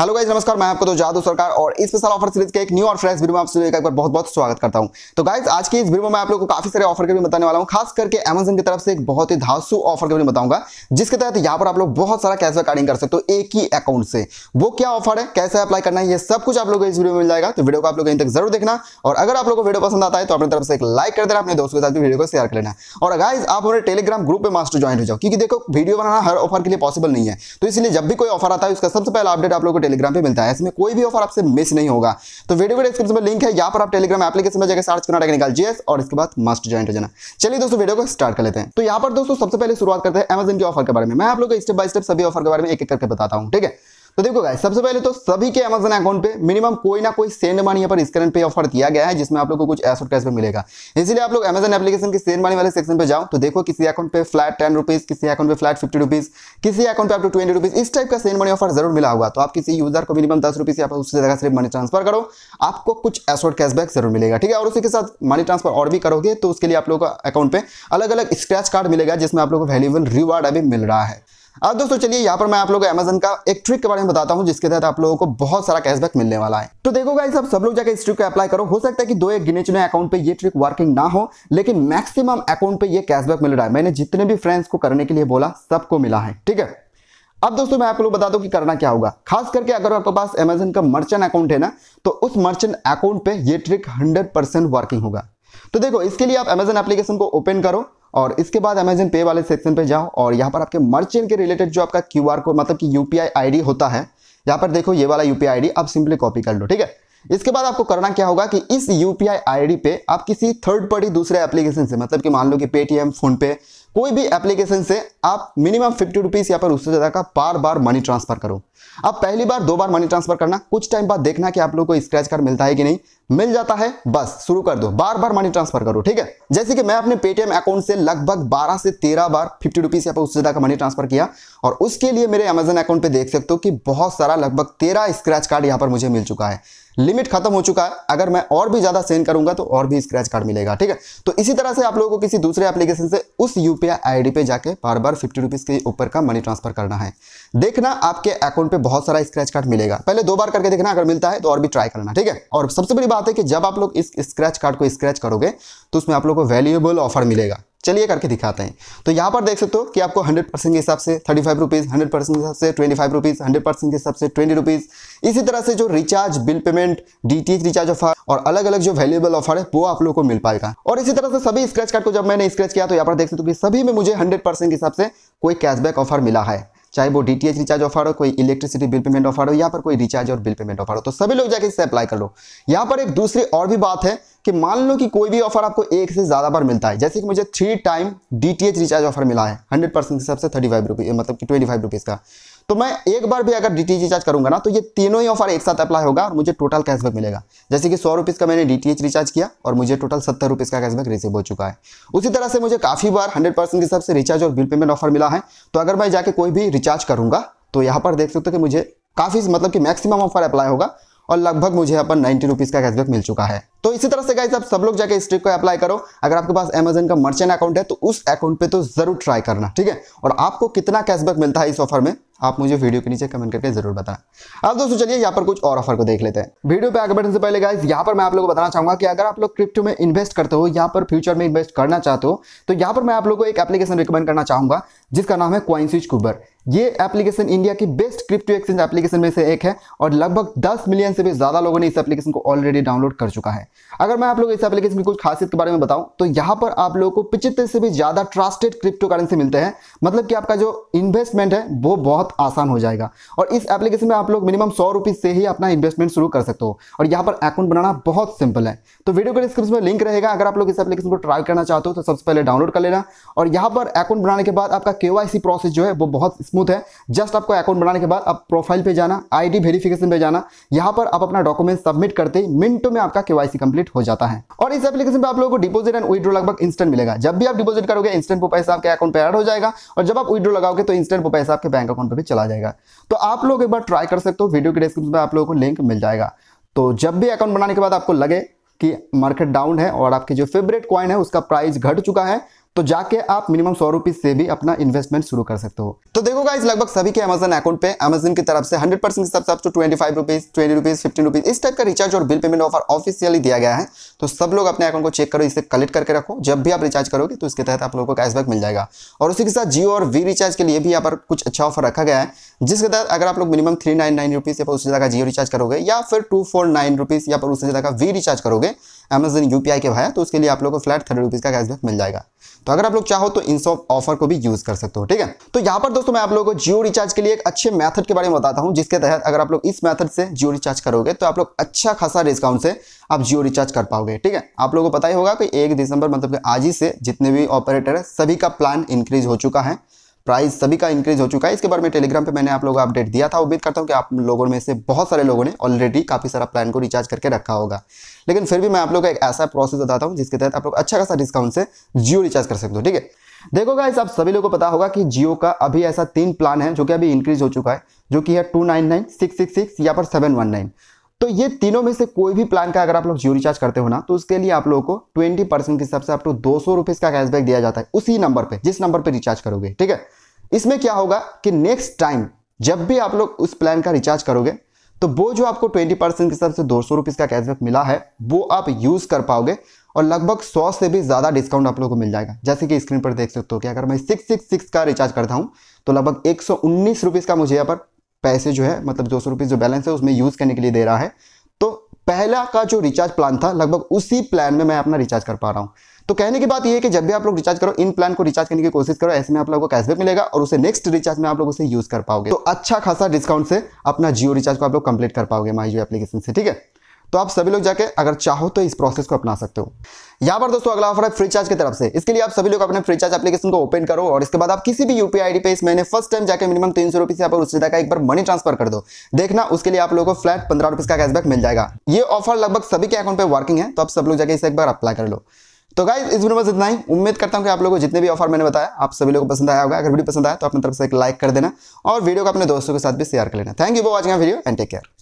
hello guys नमस्कार मैं आपको तो जादू सरकार और इस स्पेशल ऑफर सीरीज के एक न्यू और फ्रेश वीडियो में आप सभी का एक बार बहुत बहुत स्वागत करता हूं तो गाइज आज की इस वीडियो में आप लोगों को काफी सारे ऑफर के भी बताने वाला हूं खास करके अमेजन की तरफ से एक बहुत ही धासु ऑफर के भी बताऊंगा जिसके तहत यहाँ पर आप लोग बहुत सारा कैशबैक कार्डिंग कर सकते हो एक ही अकाउंट से वो क्या ऑफर है कैसे अप्लाई करना है ये सब कुछ आप लोग को इस वीडियो में मिल जाएगा तो वीडियो को आप लोग यहीं तक जरूर देखना और अगर आप लोग को वीडियो पसंद आता है तो अपनी तरफ से एक लाइक कर देना अपने दोस्तों के साथ भी वीडियो को शेयर कर लेना और गाइज आप हमारे टेलीग्राम ग्रुप में मास्टर ज्वाइन हो जाओ क्योंकि देखो वीडियो बनाना हर ऑफर के लिए पॉसिबल नहीं है तो इसलिए जब भी कोई ऑफर आता है उसका सबसे पहला अपडेट आप लोग टेलीग्राम पे मिलता है इसमें कोई भी ऑफर आपसे मिस नहीं होगा तो वीडियो के डिस्क्रिप्शन में लिंक है यहाँ पर आप टेलीग्राम एप्लीकेशन में जाकर सर्च करना निकाल जीएस और इसके बाद मस्ट ज्वाइन हो जाना चलिए दोस्तों वीडियो को स्टार्ट कर लेते हैं तो यहाँ पर दोस्तों सबसे पहले शुरुआत करते हैं अमेजन के ऑफर के बारे में मैं आप लोग को स्टेप बाय स्टेप सभी ऑफर के बारे में एक एक करके बताता हूँ ठीक है तो देखो गाय सबसे पहले तो सभी के अमेजन अकाउंट पे मिनिमम कोई ना कोई सेंड मनी यहाँ पर स्क्रीन पे ऑफर दिया गया है जिसमें आप लोग को कुछ ऐसा कैश पे मिलेगा इसलिए आप लोग अमेजन एप्लीकेशन के सेंड मनी वाले सेक्शन पे जाओ तो देखो किसी अकाउंट पे फ्लैट टेन रुपीज किसी अकाउंट पे फ्लैट फिफ्टी रुपीज किसी अकाउंट पे आप ट्वेंटी रुपीज इस टाइप का सेंड मनी ऑफर जरूर मिला हुआ तो आप किसी यूजर को मिनिमम दस रुपीज आप उससे जगह सिर्फ मनी ट्रांसफर करो आपको कुछ एसोट कैशबैक जरूर मिलेगा ठीक है और उसी के साथ मनी ट्रांसफर और भी करोगे तो उसके लिए आप लोग का अकाउंट पे अलग अलग स्क्रैच कार्ड मिलेगा जिसमें आप लोग को वैल्यूबल रिवार्ड अभी मिल रहा है अब दोस्तों चलिए यहाँ पर मैं आप लोगों को अमेजन का एक ट्रिक के बारे में बताता हूँ जिसके तहत आप लोगों को बहुत सारा कैशबैक मिलने वाला है तो देखो गाइस अब सब लोग जाकर इस ट्रिक को अप्लाई करो हो सकता है कि दो एक गिने चुने अकाउंट पे ये ट्रिक वर्किंग ना हो लेकिन मैक्सिमम अकाउंट पे ये कैशबैक मिल रहा है मैंने जितने भी फ्रेंड्स को करने के लिए बोला सबको मिला है ठीक है अब दोस्तों मैं आप लोग बता दूं कि करना क्या होगा खास करके अगर आपके पास अमेजन का मर्चेंट अकाउंट है ना तो उस मर्चेंट अकाउंट पे ये ट्रिक हंड्रेड परसेंट वर्किंग होगा तो देखो इसके लिए आप अमेजन एप्लीकेशन को ओपन करो और इसके बाद अमेजन पे वाले सेक्शन पे जाओ और यहाँ पर आपके मर्चेंट के रिलेटेड जो आपका क्यू आर कोड मतलब कि U P I I D होता है यहाँ पर देखो ये वाला U P I I D आप सिंपली कॉपी कर लो ठीक है इसके बाद आपको करना क्या होगा कि इस U P I I D पे आप किसी थर्ड पार्टी दूसरे एप्लीकेशन से मतलब कि मान लो कि पेटीएम फोनपे कोई भी एप्लीकेशन से आप मिनिमम फिफ्टी रुपीज़ या पर उससे ज़्यादा का बार बार मनी ट्रांसफर करो आप पहली बार दो बार मनी ट्रांसफर करना कुछ टाइम बाद देखना कि आप लोग को स्क्रैच कार्ड मिलता है कि नहीं मिल जाता है बस शुरू कर दो बार बार मनी ट्रांसफर करो ठीक है जैसे कि मैं अपने पेटीएम अकाउंट से लगभग 12 से 13 बार फिफ्टी रुपीज या उससे ज्यादा का मनी ट्रांसफर किया और उसके लिए मेरे अमेजन अकाउंट पे देख सकते हो कि बहुत सारा लगभग 13 स्क्रैच कार्ड यहाँ पर मुझे मिल चुका है लिमिट खत्म हो चुका है अगर मैं और भी ज्यादा सेंड करूंगा तो और भी स्क्रैच कार्ड मिलेगा ठीक है तो इसी तरह से आप लोगों को किसी दूसरे एप्लीकेशन से उस यूपीआई आईडी पे जाके बार बार फिफ्टी रुपीज के ऊपर का मनी ट्रांसफर करना है देखना आपके अकाउंट पे बहुत सारा स्क्रैच कार्ड मिलेगा पहले दो बार करके देखना अगर मिलता है तो और भी ट्राई करना ठीक है और सबसे बड़ी बात है कि जब आप लोग इस स्क्रैच कार्ड को स्क्रैच करोगे तो उसमें आप लोग को वैल्यूएबल ऑफर मिलेगा चलिए करके दिखाते हैं तो यहाँ पर देख सकते हो कि आपको 100 परसेंट के हिसाब से thirty five rupees hundred percent के हिसाब से twenty five rupees hundred percent के हिसाब से ट्वेंटी रुपीज़ इसी तरह से जो recharge bill payment DTH recharge offer और अलग अलग जो वैल्यूएबल ऑफर है वो आप लोगों को मिल पाएगा और इसी तरह से सभी स्क्रैच कार्ड को जब मैंने स्क्रैच किया तो यहाँ पर देख सकते हो कि सभी में मुझे हंड्रेड के हिसाब से कोई कैशबैक ऑफर मिला है चाहे वो डी रिचार्ज ऑफर हो कोई इलेक्ट्रिसिटी बिल पेमेंट ऑफर हो या पर कोई रिचार्ज और बिल पेमेंट ऑफर हो तो सभी लोग जाके इससे अप्लाई कर लो यहाँ पर एक दूसरी और भी बात है कि मान लो कि कोई भी ऑफर आपको एक से ज़्यादा बार मिलता है जैसे कि मुझे three time D recharge offer मिला है हंड्रेड परसेंट के हिसाब से थर्टी फाइव मतलब कि ट्वेंटी फाइव रुपीज़ का तो मैं एक बार भी अगर डी रिचार्ज करूंगा ना तो ये तीनों ही ऑफर एक साथ अप्लाई होगा और मुझे टोटल कैशबैक मिलेगा जैसे कि सौ रुपीज़ का मैंने डी रिचार्ज किया और मुझे टोटल सत्तर रुपीज़ का कैशबैक रिसीव हो चुका है उसी तरह से मुझे काफ़ी बार हंड्रेड परसेंट के हिसाब से रिचार्ज और बिल पेमेंट ऑफर मिला है तो अगर मैं जाके कोई भी रिचार्ज करूंगा तो यहाँ पर देख सकते हो कि मुझे काफ़ी मतलब कि मैक्सिमम ऑफर अप्लाई होगा और लगभग मुझे यहाँ पर नाइन्टी रुपीज़ का कैशबैक मिल चुका है तो इसी तरह से गाइस आप सब लोग जाके इस ट्रिक को अप्लाई करो अगर आपके पास अमेजन का मर्चेंट अकाउंट है तो उस अकाउंट पे तो जरूर ट्राई करना ठीक है और आपको कितना कैशबैक मिलता है इस ऑफर में आप मुझे वीडियो के नीचे कमेंट करके जरूर बताना अब दोस्तों चलिए यहाँ पर कुछ और ऑफर को देख लेते हैं वीडियो पे आगे बढ़ने से पहले गाइज यहाँ पर मैं आप लोगों को बताना चाहूंगा कि अगर आप लोग क्रिप्टो में इन्वेस्ट करते हो यहाँ पर फ्यूचर में इन्वेस्ट करना चाहते हो तो यहाँ पर मैं आप लोग को एक एप्लीकेशन रिकमेंड करना चाहूंगा जिसका नाम है क्वाइन स्विच कुबर ये एप्लीकेशन इंडिया की बेस्ट क्रिप्टो एक्सचेंज एप्लीकेशन में से एक है और लगभग 10 मिलियन से भी ज़्यादा लोगों ने इस एप्लीकेशन को ऑलरेडी डाउनलोड कर चुका है अगर मैं आप लोग इस एप्लीकेशन की कुछ खासियत के बारे में बताऊं तो यहाँ पर आप लोगों को पिचहत्तर से भी ज़्यादा ट्रस्टेड क्रिप्टो करेंसी मिलते हैं मतलब कि आपका जो इन्वेस्टमेंट है वो बहुत आसान हो जाएगा और इस एप्लीकेशन में आप लोग मिनिमम सौ रुपीज़ से ही अपना इन्वेस्टमेंट शुरू कर सकते हो और यहाँ पर अकाउंट बनाना बहुत सिंपल है तो वीडियो के डिस्क्रिप्शन में लिंक रहेगा अगर आप लोग इस एप्लीकेशन को ट्राई करना चाहते हो तो सबसे पहले डाउनलोड कर लेना और यहाँ पर अकाउंट बनाने के बाद आपका के प्रोसेस जो है वो बहुत स्मूथ है जस्ट आपको अकाउंट बनाने के बाद आप प्रोफाइल पर जाना आई वेरिफिकेशन पर जाना यहाँ पर आप अपना डॉक्यूमेंट सबमिट करते ही मिनटों में आपका के कंप्लीट हो जाता है और इस एप्लीकेशन पर आप लोगों को डिपोजिट एंड विद्रो लगभग इंस्टेंट मिलेगा जब भी आप डिपोजिट करोगे इंस्टेंट वो पैसा आपके अकाउंट पर एड हो जाएगा और जब आप विद्रो लगाओगे तो इंस्टेंट वो पैसा आपके बैंक अकाउंट पर भी चला जाएगा तो आप लोग एक बार ट्राई कर सकते हो वीडियो के डिस्क्रिप्शन में आप लोगों को लिंक मिल जाएगा तो जब भी अकाउंट बनाने के बाद आपको लगे कि मार्केट डाउन है और आपकी जो फेवरेट कॉइन है उसका प्राइस घट चुका है तो जाके आप मिनिमम सौ रुपीज से भी अपना इन्वेस्टमेंट शुरू कर सकते हो तो देखो गाइस लगभग सभी के अमेजन अकाउंट पे अमेजन की तरफ से हंड्रेड परसेंट सबसे से आपको twenty five rupees twenty rupees fifty rupees इस टाइप का रिचार्ज और बिल पेमेंट ऑफर ऑफिशियली दिया गया है तो सब लोग अपने अकाउंट को चेक करो इसे कलेक्ट करके रखो जब भी आप रिचार्ज करोगे तो इसके तहत आप लोगों को कैशबैक मिल जाएगा और उसी के साथ जियो और वी रिचार्ज के लिए भी यहाँ पर कुछ अच्छा ऑफर रखा गया है जिसके तहत अगर आप लोग minimum three nine nine rupees या फिर उससे ज़्यादा जियो रिचार्ज करोगे या फिर टू फोर नाइन रुपीज़ या फिर उससे ज़्यादा का वी रिचार्ज करोगे अमेजन यू के भाया तो उसके लिए आप लोग को फ्लैट थर्टी रुपीज़ का कैशबैक मिल जाएगा तो अगर आप लोग चाहो तो इन सब ऑफर को भी यूज़ कर सकते हो ठीक है तो यहाँ पर दोस्तों मैं आप लोगों को जियो रिचार्ज के लिए एक अच्छे मेथड के बारे में बताता हूँ जिसके तहत अगर आप लोग इस मेथड से जियो रिचार्ज करोगे तो आप लोग अच्छा खासा डिस्काउंट से आप जियो रिचार्ज कर पाओगे ठीक है आप लोगों को पता ही होगा कि एक दिसंबर मतलब आज ही से जितने भी ऑपरेटर है सभी का प्लान इंक्रीज हो चुका है प्राइस सभी का इंक्रीज हो चुका है इसके बारे में टेलीग्राम पे मैंने आप लोगों को अपडेट दिया था उम्मीद करता हूँ कि आप लोगों में से बहुत सारे लोगों ने ऑलरेडी काफ़ी सारा प्लान को रिचार्ज करके रखा होगा लेकिन फिर भी मैं आप लोग का एक ऐसा प्रोसेस बताता हूँ जिसके तहत आप लोग अच्छा खासा डिस्काउंट से जियो रिचार्ज कर सकते हो ठीक है देखो गाइस आप सभी लोगों को पता होगा कि जियो का अभी ऐसा तीन प्लान है जो कि अभी इंक्रीज हो चुका है जो कि है two nine nine six six six या पर सेवन वन नाइन तो ये तीनों में से कोई भी प्लान का अगर आप लोग जियो रिचार्ज करते हो ना तो उसके लिए आप लोगों को 20 परसेंट के हिसाब से आप टू दो सौ रुपीज का कैशबैक दिया जाता है उसी नंबर पे जिस नंबर पे रिचार्ज करोगे ठीक है इसमें क्या होगा कि नेक्स्ट टाइम जब भी आप लोग उस प्लान का रिचार्ज करोगे तो वो जो आपको ट्वेंटी के हिसाब से दो सौ का कैशबैक मिला है वो आप यूज़ कर पाओगे और लगभग सौ से भी ज़्यादा डिस्काउंट आप लोग को मिल जाएगा जैसे कि स्क्रीन पर देख सकते हो कि अगर मैं सिक्स का रिचार्ज करता हूँ तो लगभग एक का मुझे यहाँ पर पैसे जो है मतलब दो सौ जो बैलेंस है उसमें यूज़ करने के लिए दे रहा है तो पहला का जो रिचार्ज प्लान था लगभग उसी प्लान में मैं अपना रिचार्ज कर पा रहा हूँ तो कहने की बात यह है कि जब भी आप लोग रिचार्ज करो इन प्लान को रिचार्ज करने की कोशिश करो ऐसे में आप लोगों को कैशबैक मिलेगा और उसे नेक्स्ट रिचार्ज में आप लोग उसे यूज़ कर पाओगे तो अच्छा खासा डिस्काउंट से अपना जियो रिचार्ज को आप लोग कंप्लीट कर पाओगे माई जियो एप्लीकेशन से ठीक है तो आप सभी लोग जाके अगर चाहो तो इस प्रोसेस को अपना सकते हो यहाँ पर दोस्तों अगला ऑफर है फ्री चार्ज की तरफ से इसके लिए आप सभी लोग अपने फ्री चार्ज एप्लीकेशन को ओपन करो और इसके बाद आप किसी भी यूपीआई आईडी पे इस महीने फर्स्ट टाइम जाकर मिनिमम तीन सौ रुपये से आप उस का एक बार मनी ट्रांसफर कर दो देखना उसके लिए आप लोगों को फ्लैट पंद्रह का कैशबैक मिल जाएगा ये ऑफर लगभग सभी के अकाउंट पर वर्किंग है तो आप सब लोग जाकर इसे एक बार अप्लाई कर लो तो गाइज इस वीडियो में इतना ही उम्मीद करता हूँ कि आप लोगों को जितने भी ऑफर मैंने बताया आप सभी लोगों को पसंद आया होगा अगर वीडियो पसंद आया तो अपनी तरफ से एक लाइक कर देना और वीडियो को अपने दोस्तों के साथ भी शेयर कर लेना thank you for watching video and take care